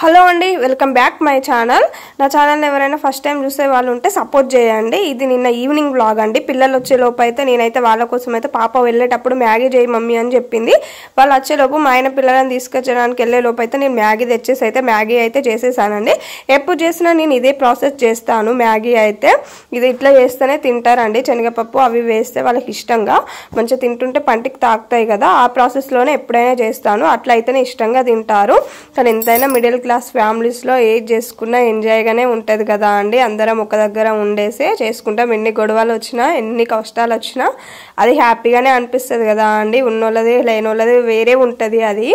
hello అండి welcome back my channel నా channel ఎవరైనా ఫస్ట్ టైం చూసే వాళ్ళు ఉంటే సపోర్ట్ చేయండి ఇది నిన్న ఈవినింగ్ బ్లాగ్ అండి పిల్లలు వచ్చేలోపు అయితే నేనైతే వాళ్ళ కోసం అయితే పాప వెళ్ళేటప్పుడు మ్యాగీ చేయి మమ్మీ అని చెప్పింది వాళ్ళు వచ్చేలోపు మా ఆయన పిల్లలను తీసుకొచ్చడానికి వెళ్ళేలోపు అయితే నేను మ్యాగీ తెచ్చేసి అయితే మ్యాగీ అయితే చేసేసానండి ఎప్పుడు చేసినా నేను ఇదే ప్రాసెస్ చేస్తాను మ్యాగీ అయితే ఇది ఇట్లా చేస్తేనే తింటారండి శనగపప్పు అవి వేస్తే వాళ్ళకి ఇష్టంగా మంచిగా తింటుంటే పంటికి తాకుతాయి కదా ఆ ప్రాసెస్లోనే ఎప్పుడైనా చేస్తాను అట్లయితేనే ఇష్టంగా తింటారు కానీ ఎంతైనా మిడిల్ క్లాస్ ఫ్యామిలీస్లో ఏది చేసుకున్నా ఎంజాయ్గానే ఉంటుంది కదా అండి అందరం ఒక దగ్గర ఉండేసే చేసుకుంటాం ఎన్ని గొడవలు వచ్చినా ఎన్ని కష్టాలు వచ్చినా అది హ్యాపీగానే అనిపిస్తుంది కదా అండి ఉన్నోళ్ళది లేనోళ్ళది వేరే ఉంటుంది అది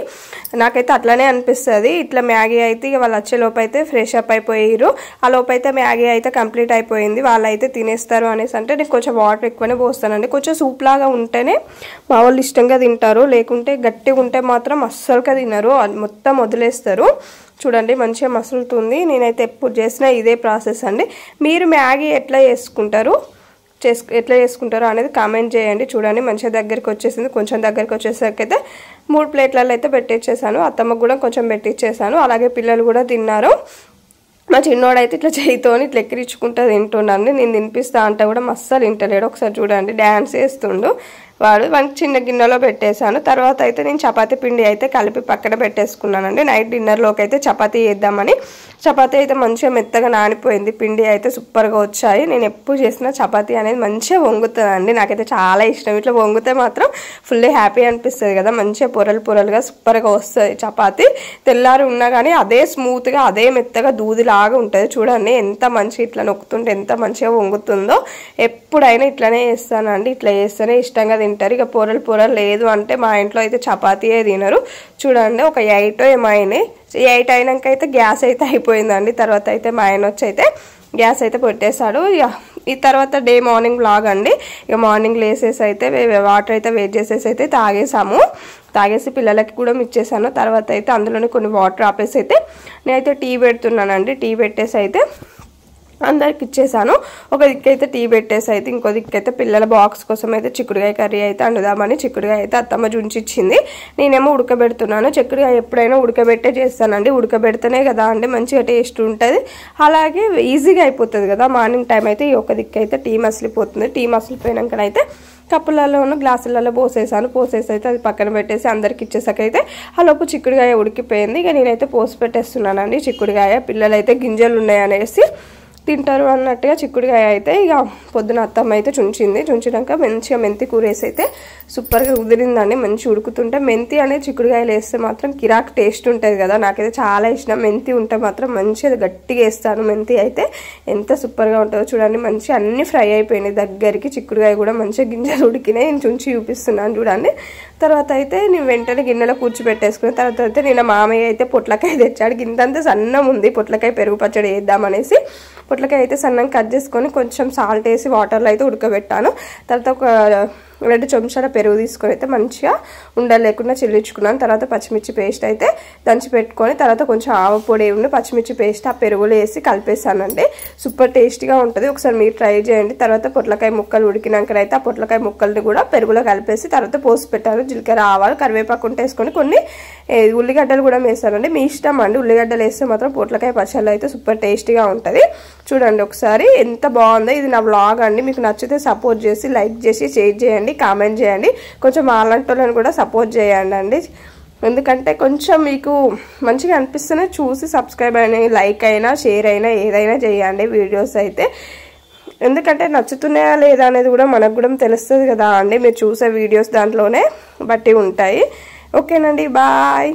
నాకైతే అట్లానే అనిపిస్తుంది ఇట్లా మ్యాగీ అయితే వాళ్ళు వచ్చే లోపైతే ఫ్రెష్ అప్ అయిపోయారు ఆ లోపైతే మ్యాగీ అయితే కంప్లీట్ అయిపోయింది వాళ్ళైతే తినేస్తారు అనేసి అంటే నేను కొంచెం వాటర్ ఎక్కువనే పోస్తానండి కొంచెం సూప్ లాగా ఉంటేనే మా వాళ్ళు ఇష్టంగా తింటారు లేకుంటే గట్టిగా ఉంటే మాత్రం అస్సలుగా తినరు మొత్తం వదిలేస్తారు చూడండి మంచిగా మసులుతుంది నేనైతే ఎప్పుడు చేసిన ఇదే ప్రాసెస్ అండి మీరు మ్యాగీ ఎట్లా చేసుకుంటారు చేసు ఎట్లా చేసుకుంటారో అనేది కామెంట్ చేయండి చూడండి మంచిగా దగ్గరికి వచ్చేసింది కొంచెం దగ్గరికి వచ్చేసరికి అయితే మూడు ప్లేట్లలో అయితే పెట్టించేసాను అత్తమ్మకు కూడా కొంచెం పెట్టించేసాను అలాగే పిల్లలు కూడా తిన్నారు మా చిన్నోడైతే ఇట్లా చేయితోని ఇట్లా ఎక్కిరించుకుంటూ తింటున్నాను నేను తినిపిస్తా అంటే కూడా మస్తు తింటలేడు ఒకసారి చూడండి డ్యాన్స్ చేస్తుండు వాడు వన్ చిన్న గిన్నెలో పెట్టేశాను తర్వాత అయితే నేను చపాతి పిండి అయితే కలిపి పక్కన పెట్టేసుకున్నానండి నైట్ డిన్నర్లోకి అయితే చపాతీ వేద్దామని చపాతి అయితే మంచిగా మెత్తగా నానిపోయింది పిండి అయితే సూపర్గా వచ్చాయి నేను ఎప్పుడు చేసిన చపాతి అనేది మంచిగా వంగుతుందండి నాకైతే చాలా ఇష్టం ఇట్లా వంగితే మాత్రం ఫుల్ హ్యాపీ అనిపిస్తుంది కదా మంచిగా పొరలు పొరలుగా సూపర్గా వస్తుంది చపాతి తెల్లారి ఉన్నా కానీ అదే స్మూత్గా అదే మెత్తగా దూదిలాగా ఉంటుంది చూడండి ఎంత మంచిగా ఇట్లా నొక్కుతుంటే ఎంత మంచిగా వంగుతుందో ఎప్పుడైనా ఇట్లనే చేస్తానండి ఇట్లా చేస్తేనే ఇష్టంగా తింటారు ఇక పొరలు పొరలు లేదు అంటే మా ఇంట్లో అయితే చపాతీయే తినరు చూడండి ఒక ఎయిట్ ఏమైనాయి ఎయిట్ అయినాక అయితే గ్యాస్ అయితే అయిపోయిందండి తర్వాత అయితే మా ఆయన వచ్చి అయితే గ్యాస్ అయితే పెట్టేశాడు ఈ తర్వాత డే మార్నింగ్ బ్లాగ్ అండి ఇక మార్నింగ్ లేసేసి అయితే వాటర్ అయితే వెయిట్ చేసేసి అయితే తాగేసాము తాగేసి పిల్లలకి కూడా ఇచ్చేసాను తర్వాత అయితే అందులోనే కొన్ని వాటర్ ఆపేసి అయితే నేనైతే టీ పెడుతున్నానండి టీ పెట్టేసి అయితే అందరికి ఇచ్చేసాను ఒక దిక్కైతే టీ పెట్టేసి అయితే ఇంకో దిక్కైతే పిల్లల బాక్స్ కోసం అయితే చిక్కుడుగాయ కర్రీ అయితే వండుదామని చిక్కుడుగాయ అయితే అత్తమ్మ జుంచిచ్చింది నేనేమో ఉడకబెడుతున్నాను చిక్కుడుగాయ ఎప్పుడైనా ఉడకబెట్టే చేస్తానండి ఉడకబెడితేనే కదా అండి మంచిగా టేస్ట్ ఉంటుంది అలాగే ఈజీగా అయిపోతుంది కదా మార్నింగ్ టైం అయితే ఈ ఒక దిక్కైతే టీ మసిలిపోతుంది టీ మసిలిపోయినాకనైతే కప్పులలోను గ్లాసులలో పోసేసాను పోసేసి అయితే అది పక్కన పెట్టేసి అందరికి ఇచ్చేసాకైతే ఆ లోపు చిక్కుడుగాయ ఉడికిపోయింది ఇక నేనైతే పోసి పెట్టేస్తున్నానండి చిక్కుడుగాయ పిల్లలైతే గింజలు ఉన్నాయనేసి తింటారు అన్నట్టుగా చిక్కుడుకాయ అయితే ఇక పొద్దున అత్తమ్మ అయితే చుంచింది చుంచినాక మంచిగా మెంతి కూర వేసి అయితే సూపర్గా కుదిరిందండి మంచి ఉడుకుతుంటే మెంతి అనేది చిక్కుడుకాయలు వేస్తే మాత్రం కిరాక్ టేస్ట్ ఉంటుంది కదా నాకైతే చాలా ఇష్టం మెంతి ఉంటే మాత్రం మంచిగా గట్టిగా వేస్తాను మెంతి అయితే ఎంత సూపర్గా ఉంటుందో చూడండి మంచి అన్ని ఫ్రై అయిపోయినాయి దగ్గరికి చిక్కుడుకాయ కూడా మంచిగా గింజలు ఉడికినాయి నేను చుంచి చూపిస్తున్నాను చూడండి తర్వాత అయితే నేను వెంటనే గిన్నెలో కూర్చిపెట్టేసుకున్న తర్వాత అయితే నేను మామయ్య అయితే పొట్లకాయ తెచ్చాడు అంతా సన్నం ఉంది పొట్లకాయ పెరుగు పచ్చడి వేద్దామనేసి పొట్లకాయ అయితే సన్నంగా కట్ చేసుకొని కొంచెం సాల్ట్ వేసి వాటర్లో అయితే ఉడకబెట్టాను తర్వాత ఒక రెండు చెంచాల పెరుగు తీసుకొని అయితే మంచిగా లేకుండా చిల్లించుకున్నాను తర్వాత పచ్చిమిర్చి పేస్ట్ అయితే దంచి పెట్టుకొని తర్వాత కొంచెం ఆవపొడి ఉండి పచ్చిమిర్చి పేస్ట్ ఆ పెరుగులో వేసి కలిపేసానండి సూపర్ టేస్టీగా ఉంటుంది ఒకసారి మీరు ట్రై చేయండి తర్వాత పొట్లకాయ ముక్కలు ఉడికినాకనైతే ఆ పొట్లకాయ ముక్కల్ని కూడా పెరుగులో కలిపేసి తర్వాత పోసి పెట్టాను జీలకర్ర ఆవాలు కరివేపాకు ఉంటే వేసుకొని కొన్ని ఉల్లిగడ్డలు కూడా వేసానండి మీ ఇష్టం అండి ఉల్లిగడ్డలు వేస్తే మాత్రం పొట్లకాయ పచ్చళ్ళు అయితే సూపర్ టేస్టీగా ఉంటుంది చూడండి ఒకసారి ఎంత బాగుందో ఇది నా వ్లాగ్ అండి మీకు నచ్చితే సపోర్ట్ చేసి లైక్ చేసి షేర్ చేయండి చేయండి కామెంట్ చేయండి కొంచెం అలాంటి కూడా సపోర్ట్ చేయండి అండి ఎందుకంటే కొంచెం మీకు మంచిగా అనిపిస్తేనే చూసి సబ్స్క్రైబ్ అయినా లైక్ అయినా షేర్ అయినా ఏదైనా చేయండి వీడియోస్ అయితే ఎందుకంటే నచ్చుతున్నాయా లేదా అనేది కూడా మనకు కూడా తెలుస్తుంది కదా అండి మీరు చూసే వీడియోస్ దాంట్లోనే బట్టి ఉంటాయి ఓకేనండి బాయ్